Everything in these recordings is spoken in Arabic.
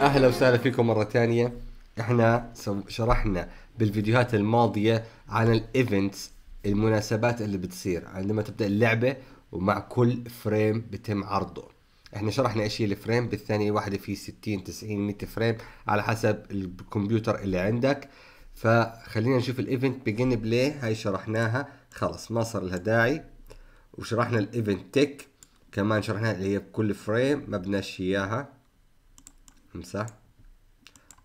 اهلا وسهلا فيكم مره ثانيه احنا شرحنا بالفيديوهات الماضيه عن الايفنتس المناسبات اللي بتصير عندما تبدا اللعبه ومع كل فريم بتم عرضه احنا شرحنا ايش هي الفريم بالثانيه واحده في 60 90 100 فريم على حسب الكمبيوتر اللي عندك فخلينا نشوف الايفنت بيجن بلاي هاي شرحناها خلص ما صار لها داعي وشرحنا الايفنت تك كمان شرحناها اللي هي بكل فريم ما بدناش اياها امسح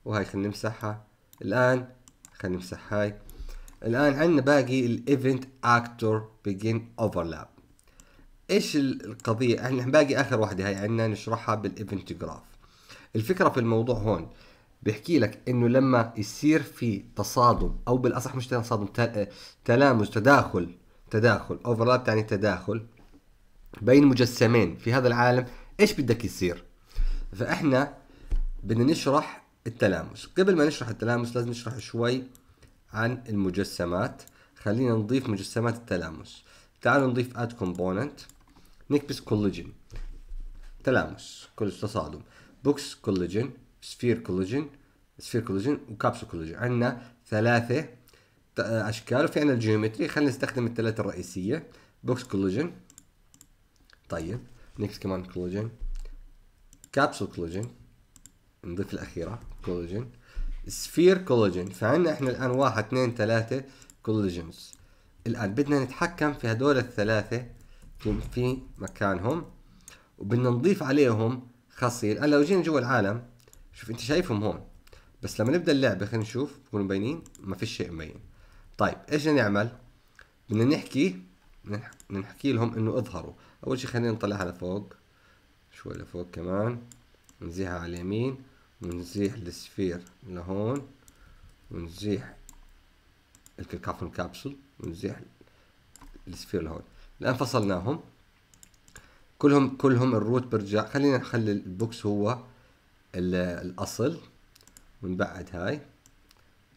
وهي خلينا نمسحها الان خلينا نمسح هاي الان عندنا باقي الايفنت اكتور بيجن اوفرلاب ايش القضيه احنا باقي اخر واحده هاي عندنا نشرحها بالايفنت جراف الفكره في الموضوع هون بيحكي لك انه لما يصير في تصادم او بالاصح مش تصادم تلامس تداخل تداخل اوفرلاب تعني تداخل بين مجسمين في هذا العالم ايش بدك يصير فاحنا بدنا نشرح التلامس قبل ما نشرح التلامس لازم نشرح شوي عن المجسمات خلينا نضيف مجسمات التلامس تعالوا نضيف اد كومبوننت نكبس collagen تلامس كل تصادم بوكس collagen سفير collagen سفير collagen وكابسول collagen عندنا ثلاثة اشكال وفي عندنا الجيومتري خلينا نستخدم الثلاثه الرئيسيه بوكس كولوجن طيب نكس كمان كولوجن كابسول كولوجن نضيف الاخيره كولوجن سفير كولوجن فعندنا احنا الان واحد اثنين ثلاثه كولوجنز الان بدنا نتحكم في هدول الثلاثه في, في مكانهم وبدنا نضيف عليهم خاصيه الان لو جينا جوا العالم شوف انت شايفهم هون بس لما نبدا اللعبه خلينا نشوف يكونوا مبينين ما في شيء مبين طيب ايش نعمل بدنا نحكي بدنا نحكي لهم انه اظهروا اول شيء خلينا نطلعها لفوق شوي لفوق كمان نزيحها على اليمين ونزيح السفير لهون ونزيح الكافون كابسول ونزيح السفير لهون الان فصلناهم كلهم كلهم الروت برجع خلينا نخلي البوكس هو الاصل ونبعد هاي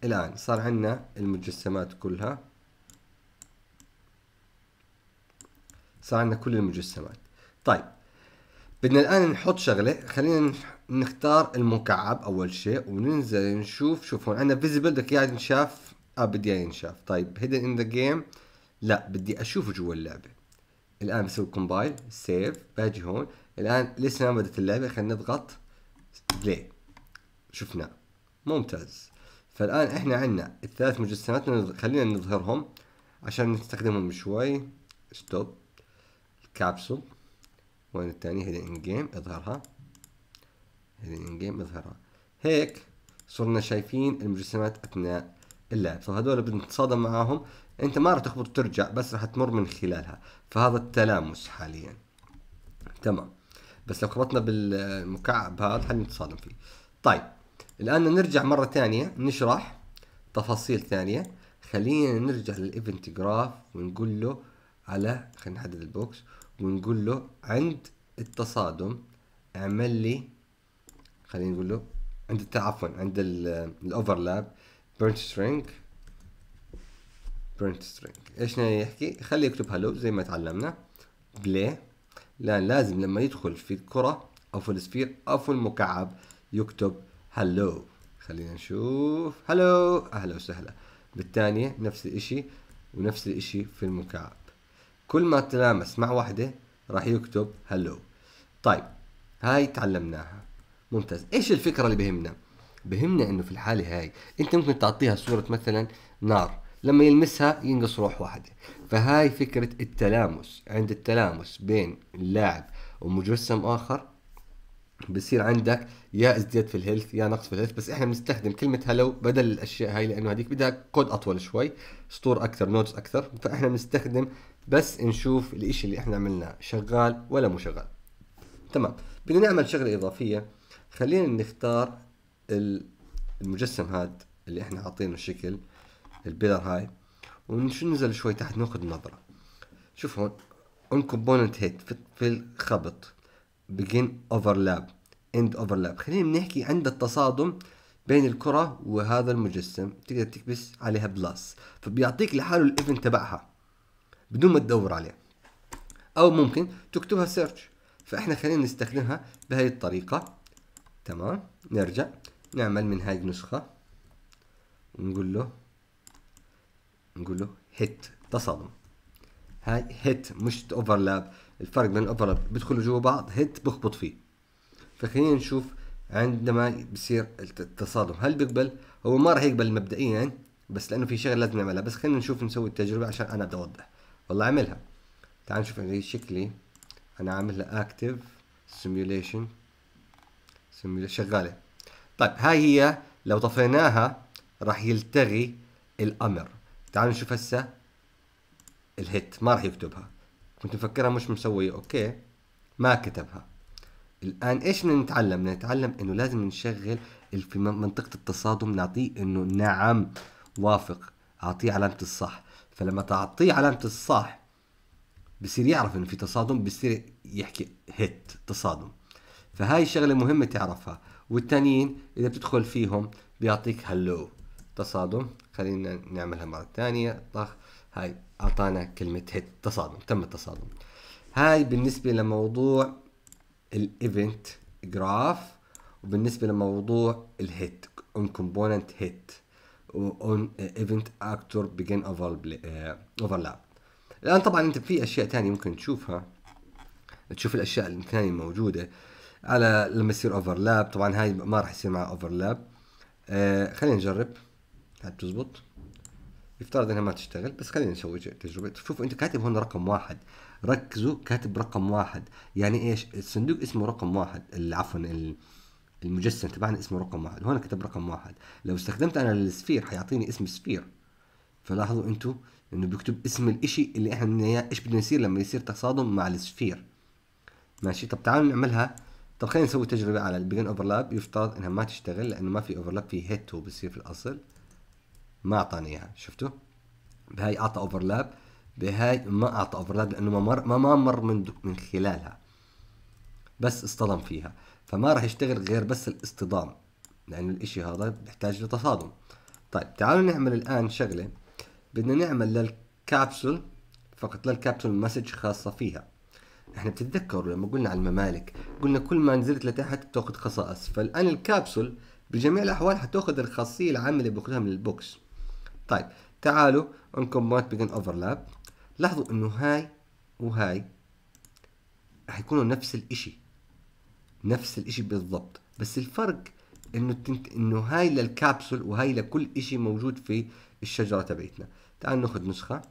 الآن صار عندنا المجسمات كلها صار عندنا كل المجسمات طيب بدنا الآن نحط شغلة خلينا نختار المكعب أول شيء وننزل نشوف شوف هون عندنا فيزيبل بدك إياه ينشاف آه بدي إياه ينشاف طيب هيدن إن ذا جيم لا بدي أشوفه جوا اللعبة الآن بسوي كومبايل سيف باجي هون الآن لسه ما بدت اللعبة خلينا نضغط بلاي شفناه ممتاز فالآن إحنا عندنا الثلاث مجسمات خلينا نظهرهم عشان نستخدمهم شوي ستوب الكابسول وين الثانية هيدي إن جيم اظهرها هيدي إن جيم اظهرها هيك صرنا شايفين المجسمات أثناء اللعب فهذول بنتصادم معاهم أنت ما راح تخبط ترجع بس راح تمر من خلالها فهذا التلامس حاليا تمام بس لو خبطنا بالمكعب هذا حنتصادم فيه طيب الآن نرجع مرة ثانية نشرح تفاصيل ثانية خلينا نرجع للإيفنت جراف ونقول له على خلينا نحدد البوكس ونقول له عند التصادم اعمل لي خلينا نقول له عند عفوا عند الاوفرلاب برنت سترينج برنت سترينج ايش يحكي خليه يكتب هلو زي ما تعلمنا بلاي لا لازم لما يدخل في الكرة او في السفير او في المكعب يكتب هلو خلينا نشوف هلو اهلا وسهلا بالثانيه نفس الاشي ونفس الاشي في المكعب كل ما تلامس مع واحده راح يكتب هلو طيب هاي تعلمناها ممتاز ايش الفكره اللي بهمنا بهمنا انه في الحاله هاي انت ممكن تعطيها صوره مثلا نار لما يلمسها ينقص روح واحده فهاي فكره التلامس عند التلامس بين اللاعب ومجسم اخر بصير عندك يا ازدياد في الهيلث يا نقص في الهيلث بس احنا بنستخدم كلمه هلو بدل الاشياء هاي لانه هذيك بدها كود اطول شوي سطور اكثر نوتس اكثر فاحنا بنستخدم بس نشوف الاشي اللي احنا عملناه شغال ولا مو شغال تمام بدنا نعمل شغله اضافيه خلينا نختار المجسم هذا اللي احنا عاطينه شكل البيلر هاي وننزل شوي تحت ناخذ نظره شوف هون اون كومبوننت هيت في الخبط بيجين اوفرلاب اند اوفرلاب خلينا نحكي عند التصادم بين الكرة وهذا المجسم تقدر تكبس عليها بلاس فبيعطيك لحاله الايفنت تبعها بدون ما تدور عليه او ممكن تكتبها سيرش فاحنا خلينا نستخدمها بهي الطريقة تمام نرجع نعمل من هاي النسخة ونقول له نقول له هيت تصادم هاي هيت مش اوفرلاب الفرق بين الاوفرلاب بيدخلوا جوا بعض هيت بخبط فيه فخلينا نشوف عندما بصير التصادم هل بيقبل هو ما راح يقبل مبدئيا بس لانه في شغله لازم نعملها بس خلينا نشوف نسوي التجربه عشان انا بدي اوضح والله عملها تعال نشوف شكلي انا عاملها اكتف سيميوليشن شغاله طيب هاي هي لو طفيناها راح يلتغي الامر تعال نشوف هسه الهيت ما راح يكتبها كنت مفكرها مش مسوية اوكي ما كتبها الان ايش بدنا نتعلم نتعلم انه لازم نشغل في منطقة التصادم نعطيه انه نعم وافق اعطيه علامة الصح فلما تعطيه علامة الصح بصير يعرف انه في تصادم بصير يحكي هيت تصادم فهاي الشغله مهمه تعرفها والتانيين اذا بتدخل فيهم بيعطيك هلو تصادم خلينا نعملها مره ثانيه طخ هاي اعطانا كلمه هيت تصادم تم التصادم هاي بالنسبه لموضوع الايفنت جراف وبالنسبه لموضوع الهيت اون كومبوننت هيت اون ايفنت اكتور بيجن اوفرلاب الان طبعا انت في اشياء ثانيه ممكن تشوفها تشوف الاشياء الثانيه الموجوده على لما يصير اوفرلاب طبعا هاي ما راح يصير معها اوفرلاب آه خلينا نجرب هل بتزبط يفترض انها ما تشتغل بس خلينا نسوي تجربه شوفوا انت كاتب هون رقم واحد ركزوا كاتب رقم واحد يعني ايش الصندوق اسمه رقم واحد عفوا المجسم تبعنا اسمه رقم واحد هون كتب رقم واحد لو استخدمت انا السفير حيعطيني اسم سفير فلاحظوا انتو انه بيكتب اسم الاشي اللي احنا بدنا اياه ايش بدنا يصير لما يصير تصادم مع السفير ماشي طب تعالوا نعملها طب خلينا نسوي تجربه على البيجن اوفرلاب يفترض انها ما تشتغل لانه ما في اوفرلاب في هيت هو بصير في الاصل ما اعطاني اياها شفتوا بهاي اعطى اوفرلاب بهاي ما اعطى اوفرلاب لانه ما مر ما, ما مر من من خلالها بس اصطدم فيها فما راح يشتغل غير بس الاصطدام لانه الاشي هذا بيحتاج لتصادم طيب تعالوا نعمل الان شغله بدنا نعمل للكابسول فقط للكابسول مسج خاصه فيها احنا بتتذكروا لما قلنا على الممالك قلنا كل ما نزلت لتحت بتاخذ خصائص فالان الكابسول بجميع الاحوال حتاخذ الخاصيه العامله اللي باخذها من البوكس طيب تعالوا عندكم مات بيجن اوفرلاب لاحظوا انه هاي وهاي رح يكونوا نفس الاشي نفس الاشي بالضبط بس الفرق انه تنت... انه هاي للكابسول وهاي لكل اشي موجود في الشجرة تبعتنا تعال ناخذ نسخة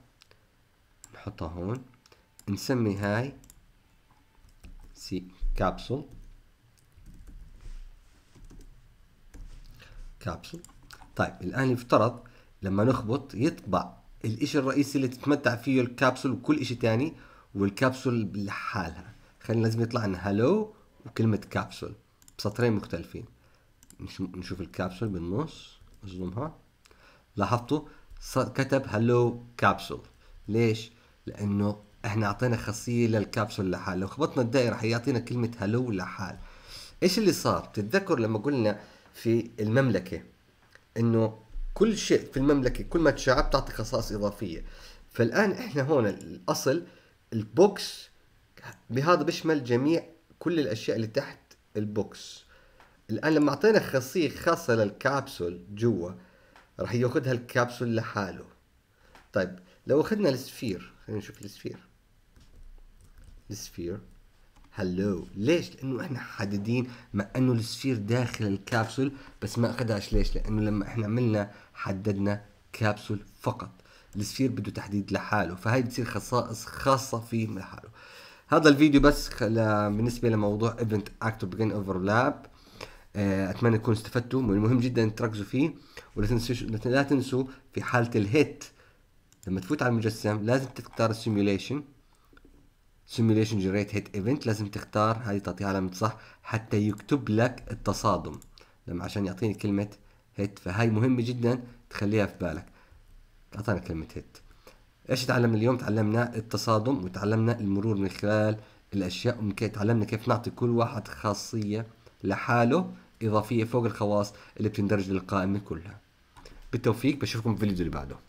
نحطها هون نسمي هاي سي كابسول كابسول طيب الان يفترض لما نخبط يطبع الاشي الرئيسي اللي تتمتع فيه الكابسول وكل اشي تاني والكابسول لحالها خلينا لازم يطلع لنا هلو وكلمة كابسول بسطرين مختلفين نشوف الكابسول بالنص نظلمها لاحظتوا كتب هلو كابسول ليش؟ لأنه احنا اعطينا خاصية للكابسول لحال لو خبطنا الدائرة حيعطينا كلمة هلو لحال ايش اللي صار؟ بتتذكر لما قلنا في المملكة انه كل شيء في المملكه كل ما تشعب تعطي خصائص اضافيه فالان احنا هون الاصل البوكس بهذا بيشمل جميع كل الاشياء اللي تحت البوكس الان لما اعطينا خاصيه خاصه للكابسول جوا راح ياخذها الكابسول لحاله طيب لو اخذنا السفير خلينا نشوف السفير السفير هلو ليش لانه احنا حددين مع انه السفير داخل الكابسول بس ما اخذهاش ليش لانه لما احنا عملنا حددنا كابسول فقط السفير بده تحديد لحاله فهي بتصير خصائص خاصه فيه لحاله هذا الفيديو بس بالنسبه لموضوع ايفنت بجن بجين اوفرلاب اتمنى تكونوا استفدتوا والمهم جدا تركزوا فيه ولا تنسوا لا تنسوا في حاله الهيت لما تفوت على المجسم لازم تختار السيميوليشن simulation generated event لازم تختار هذه تعطيها علامة صح حتى يكتب لك التصادم لما عشان يعطيني كلمة هيت فهاي مهمة جدا تخليها في بالك أعطانا كلمة هيت ايش تعلمنا اليوم تعلمنا التصادم وتعلمنا المرور من خلال الاشياء ممكن تعلمنا كيف نعطي كل واحد خاصيه لحاله اضافيه فوق الخواص اللي بتندرج للقائمه كلها بالتوفيق بشوفكم في الفيديو اللي بعده